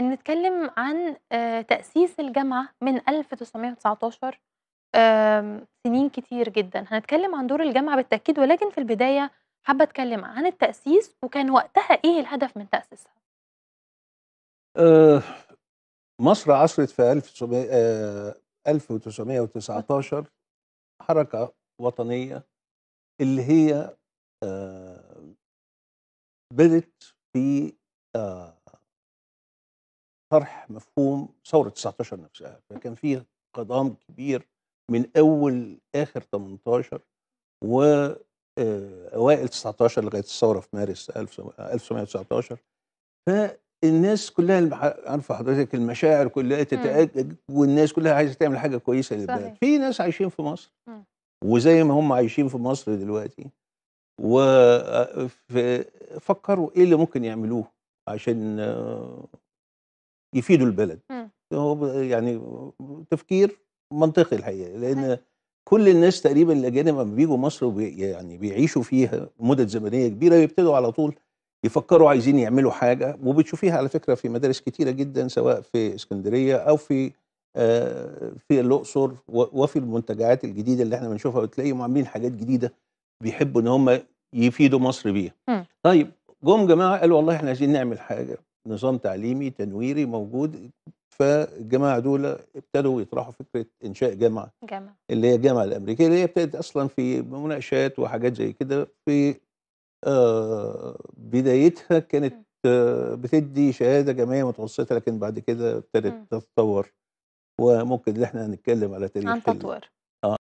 نتكلم عن آه، تأسيس الجامعة من 1919 سنين كتير جدًا، هنتكلم عن دور الجامعة بالتأكيد، ولكن في البداية حابة أتكلم عن التأسيس، وكان وقتها إيه الهدف من تأسيسها؟ آه، مصر عاصرت في 1900 آه، حركة وطنية اللي هي بدت في طرح مفهوم ثوره 19 نفسها فكان في قضام كبير من اول اخر 18 و آه، اوائل 19 لغايه الثوره في مارس 1919 آه، فالناس كلها عارفه حضرتك المشاعر كلها تتاجج والناس كلها عايزه تعمل حاجه كويسه للبلد في ناس عايشين في مصر وزي ما هم عايشين في مصر دلوقتي وفكروا آه، ايه اللي ممكن يعملوه عشان يفيدوا البلد إمم. هو يعني تفكير منطقي الحقيقه لان كل الناس تقريبا الاجانب لما بيجوا مصر وبي يعني بيعيشوا فيها مدد زمنيه كبيره يبتدوا على طول يفكروا عايزين يعملوا حاجه وبتشوفيها على فكره في مدارس كتيره جدا سواء في اسكندريه او في آه في الاقصر وفي المنتجعات الجديده اللي احنا بنشوفها بتلاقيهم عاملين حاجات جديده بيحبوا ان هم يفيدوا مصر بيها. إمم. طيب جم جماعه قالوا والله احنا عايزين نعمل حاجه نظام تعليمي تنويري موجود فالجماعه دول ابتدوا يطرحوا فكره انشاء جامعه جامعه اللي هي الجامعه الامريكيه اللي هي ابتدت اصلا في مناقشات وحاجات زي كده في آه بدايتها كانت آه بتدي شهاده جامعيه متوسطه لكن بعد كده ابتدت تتطور وممكن اللي احنا هنتكلم على تاريخ عن تطور